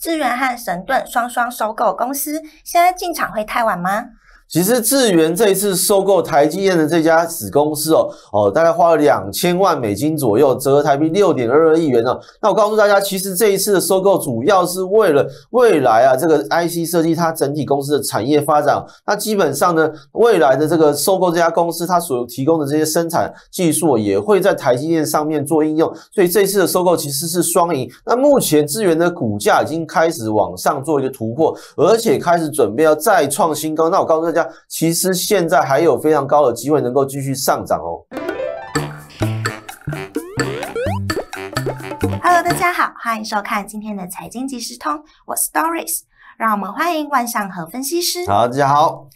资源和神盾双双收购公司，现在进场会太晚吗？其实智元这一次收购台积电的这家子公司哦，哦，大概花了两千万美金左右，折合台币六点二二亿元呢。那我告诉大家，其实这一次的收购主要是为了未来啊，这个 IC 设计它整体公司的产业发展。那基本上呢，未来的这个收购这家公司，它所提供的这些生产技术也会在台积电上面做应用。所以这一次的收购其实是双赢。那目前智元的股价已经开始往上做一个突破，而且开始准备要再创新高。那我告诉大家。其实现在还有非常高的机会能够继续上涨哦。Hello，大家好，欢迎收看今天的财经即时通，我是 Doris，让我们欢迎万象和分析师。大家好。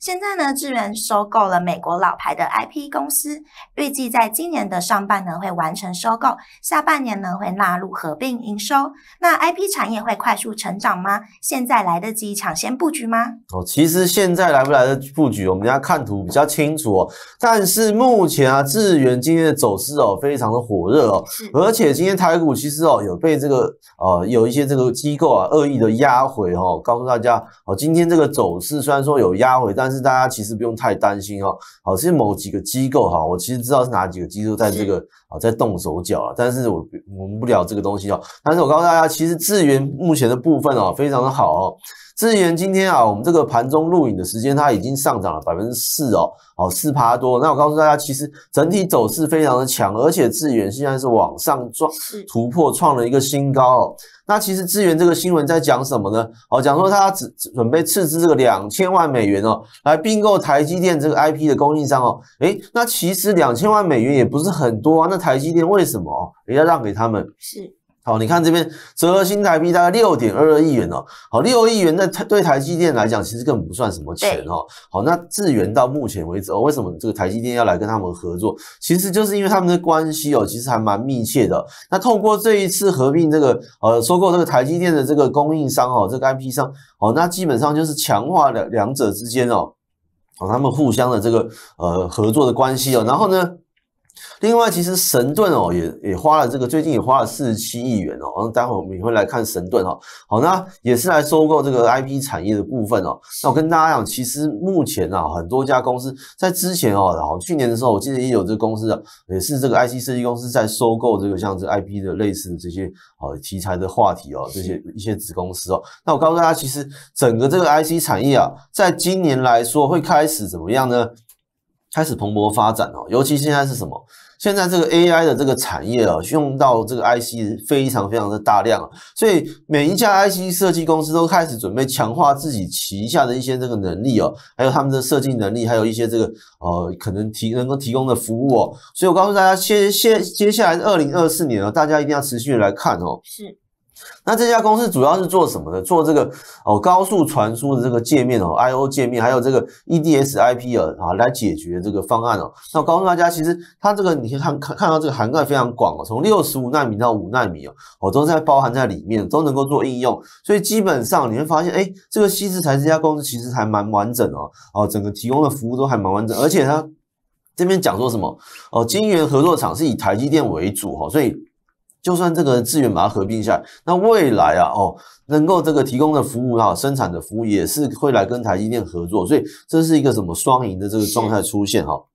现在呢，智源收购了美国老牌的 IP 公司，预计在今年的上半年会完成收购，下半年呢会纳入合并营收。那 IP 产业会快速成长吗？现在来得及抢先布局吗？哦，其实现在来不来得布局，我们家看图比较清楚哦。但是目前啊，智源今天的走势哦，非常的火热哦，而且今天台股其实哦，有被这个呃有一些这个机构啊恶意的压回哦，告诉大家哦，今天这个走势虽然说有压回，但但是大家其实不用太担心哦。好，这某几个机构哈，我其实知道是哪几个机构在这个啊在动手脚了。但是我我们不聊这个东西哦。但是我告诉大家，其实资源目前的部分哦，非常的好。智源今天啊，我们这个盘中录影的时间，它已经上涨了百分之四哦，哦四趴多。那我告诉大家，其实整体走势非常的强，而且智源现在是往上撞，突破创了一个新高哦。那其实智源这个新闻在讲什么呢？哦，讲说他只准备斥资这个两千万美元哦，来并购台积电这个 IP 的供应商哦。诶，那其实两千万美元也不是很多啊，那台积电为什么哦，也要让给他们？是。好，你看这边折合新台币大概六点二二亿元哦。好，六亿元，那对台积电来讲，其实根本不算什么钱哦。好，那致源到目前为止哦，为什么这个台积电要来跟他们合作？其实就是因为他们的关系哦，其实还蛮密切的。那透过这一次合并这个呃收购这个台积电的这个供应商哦，这个 IP 商哦，那基本上就是强化了两者之间哦，哦他们互相的这个呃合作的关系哦。然后呢？另外，其实神盾哦，也也花了这个，最近也花了四十七亿元哦。然后待会我们也会来看神盾哈。好，那也是来收购这个 IP 产业的部分哦。那我跟大家讲，其实目前啊，很多家公司在之前哦，去年的时候，我记得也有这公司啊，也是这个 IC 设计公司在收购这个像这 IP 的类似的这些呃题材的话题哦，这些一些子公司哦。那我告诉大家，其实整个这个 IC 产业啊，在今年来说会开始怎么样呢？开始蓬勃发展哦，尤其现在是什么？现在这个 AI 的这个产业啊，用到这个 IC 非常非常的大量啊，所以每一家 IC 设计公司都开始准备强化自己旗下的一些这个能力哦，还有他们的设计能力，还有一些这个呃可能提能够提供的服务哦。所以我告诉大家，接接接下来二零二四年呢，大家一定要持续来看哦。是。那这家公司主要是做什么的？做这个哦，高速传输的这个界面哦，I/O 界面，还有这个 EDS i p 哦，啊，来解决这个方案哦。那我告诉大家，其实它这个你看看看到这个涵盖非常广哦，从六十五纳米到五纳米哦，我都在包含在里面，都能够做应用。所以基本上你会发现，哎，这个西式材这家公司其实还蛮完整哦，哦，整个提供的服务都还蛮完整，而且它这边讲说什么哦，晶圆合作厂是以台积电为主哈，所以。就算这个资源把它合并下来，那未来啊，哦，能够这个提供的服务哈，生产的服务也是会来跟台积电合作，所以这是一个什么双赢的这个状态出现哈。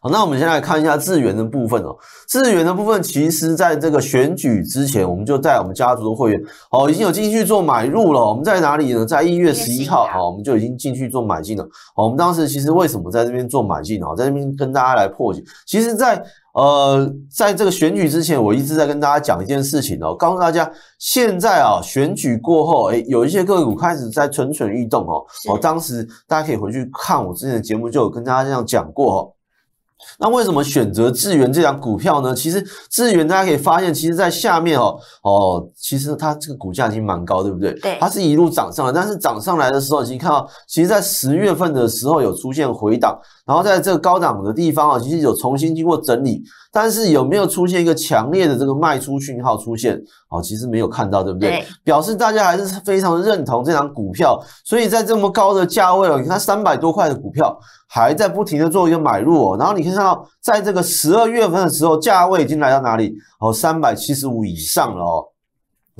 好，那我们先来看一下智源的部分哦。智远的部分，其实在这个选举之前，我们就在我们家族的会员哦，已经有进去做买入了。我们在哪里呢？在一月十一号好，我们就已经进去做买进了。我们当时其实为什么在这边做买进呢？在这边跟大家来破解。其实，在呃，在这个选举之前，我一直在跟大家讲一件事情哦，告诉大家现在啊，选举过后，哎，有一些个股开始在蠢蠢欲动哦。我当时大家可以回去看我之前的节目，就有跟大家这样讲过哦。那为什么选择智源这张股票呢？其实智源大家可以发现，其实，在下面哦哦，其实它这个股价已经蛮高，对不对？对，它是一路涨上，但是涨上来的时候，已经看到，其实，在十月份的时候有出现回档，然后在这个高档的地方啊，其实有重新经过整理，但是有没有出现一个强烈的这个卖出讯号出现？哦，其实没有看到，对不对？表示大家还是非常认同这张股票，所以在这么高的价位哦，你看三百多块的股票还在不停的做一个买入哦。然后你可以看到，在这个十二月份的时候，价位已经来到哪里？哦，三百七十五以上了哦。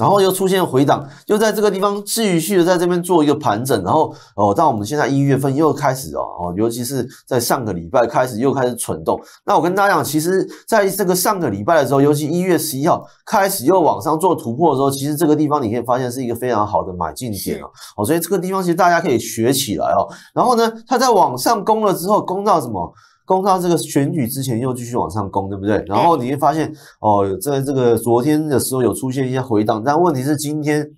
然后又出现回档，又在这个地方持续的在这边做一个盘整，然后哦，到我们现在一月份又开始哦哦，尤其是在上个礼拜开始又开始蠢动。那我跟大家讲，其实在这个上个礼拜的时候，尤其一月十一号开始又往上做突破的时候，其实这个地方你可以发现是一个非常好的买进点哦。哦，所以这个地方其实大家可以学起来哦。然后呢，它在往上攻了之后，攻到什么？攻到这个选举之前又继续往上攻，对不对？然后你会发现，哦，在这个昨天的时候有出现一些回档，但问题是今天。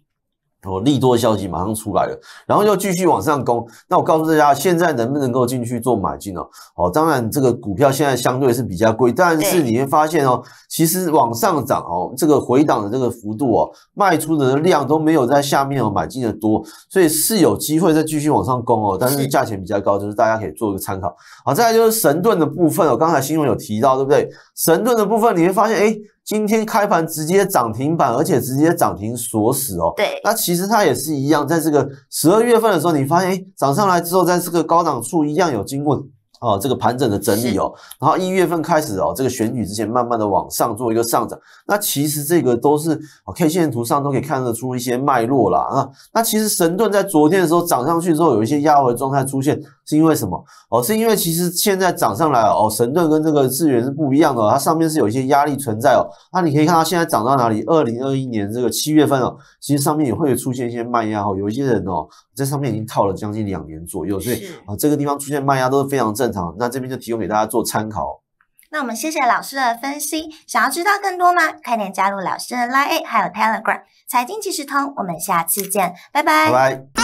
哦，利多消息马上出来了，然后又继续往上攻。那我告诉大家，现在能不能够进去做买进呢？哦，当然这个股票现在相对是比较贵，但是你会发现哦，其实往上涨哦，这个回档的这个幅度哦，卖出的量都没有在下面哦买进的多，所以是有机会再继续往上攻哦，但是价钱比较高，就是大家可以做一个参考。好，再来就是神盾的部分哦，刚才新闻有提到，对不对？神盾的部分你会发现，哎。今天开盘直接涨停板，而且直接涨停锁死哦。对，那其实它也是一样，在这个十二月份的时候，你发现哎涨上来之后，在这个高档处一样有经过啊这个盘整的整理哦。然后一月份开始哦，这个选举之前慢慢的往上做一个上涨。那其实这个都是 K 线图上都可以看得出一些脉络了啊。那其实神盾在昨天的时候涨上去之后，有一些压回状态出现。是因为什么？哦，是因为其实现在涨上来哦，神盾跟这个资源是不一样的，它上面是有一些压力存在哦。那你可以看到现在涨到哪里？二零二一年这个七月份哦，其实上面也会出现一些卖压哦。有一些人哦，在上面已经套了将近两年左右，所以啊，这个地方出现卖压都是非常正常。那这边就提供给大家做参考。那我们谢谢老师的分析，想要知道更多吗？快点加入老师的 Line 还有 Telegram 财经即时通，我们下次见，拜拜。拜拜。